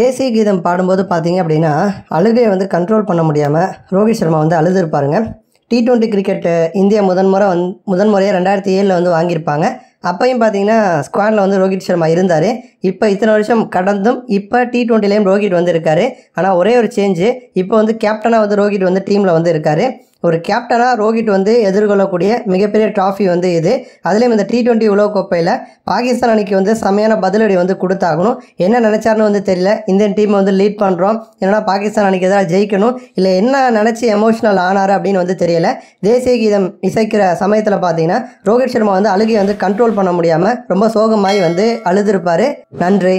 தேசிய கீதம் பாடும்போது பார்த்தீங்க அப்படின்னா அழுகையை வந்து கண்ட்ரோல் பண்ண முடியாமல் ரோஹித் சர்மா வந்து அழுதுருப்பாருங்க டி ட்வெண்ட்டி கிரிக்கெட்டு இந்தியா முதன்முறை வந் முதன்முறையாக ரெண்டாயிரத்தி ஏழில் வந்து வாங்கியிருப்பாங்க அப்பையும் பார்த்தீங்கன்னா ஸ்குவாடில் வந்து ரோஹித் சர்மா இருந்தார் இப்போ இத்தனை வருஷம் கடந்தும் இப்போ டி ட்வெண்ட்டிலையும் ரோஹித் வந்து இருக்கார் ஆனால் ஒரே ஒரு சேஞ்சு இப்போ வந்து கேப்டனாக வந்து ரோஹித் வந்து டீமில் வந்து இருக்கார் ஒரு கேப்டனாக ரோஹித் வந்து எதிர்கொள்ளக்கூடிய மிகப்பெரிய ட்ராஃபி வந்து இது அதுலேயும் இந்த டி டுவெண்ட்டி கோப்பையில் பாகிஸ்தான் அணிக்கு வந்து சமையான பதிலடி வந்து கொடுத்தாகணும் என்ன நினச்சாருன்னு வந்து தெரியல இந்தியன் டீமை வந்து லீட் பண்ணுறோம் என்னென்னா பாகிஸ்தான் அணிக்கு எதாவது ஜெயிக்கணும் இல்லை என்ன நினச்சி எமோஷனல் ஆனார் அப்படின்னு வந்து தெரியல தேசிய கீதம் இசைக்கிற சமயத்தில் பார்த்தீங்கன்னா ரோஹித் சர்மா வந்து அழுகை வந்து கண்ட்ரோல் பண்ண முடியாமல் ரொம்ப சோகமாகி வந்து அழுதுருப்பார் நன்றி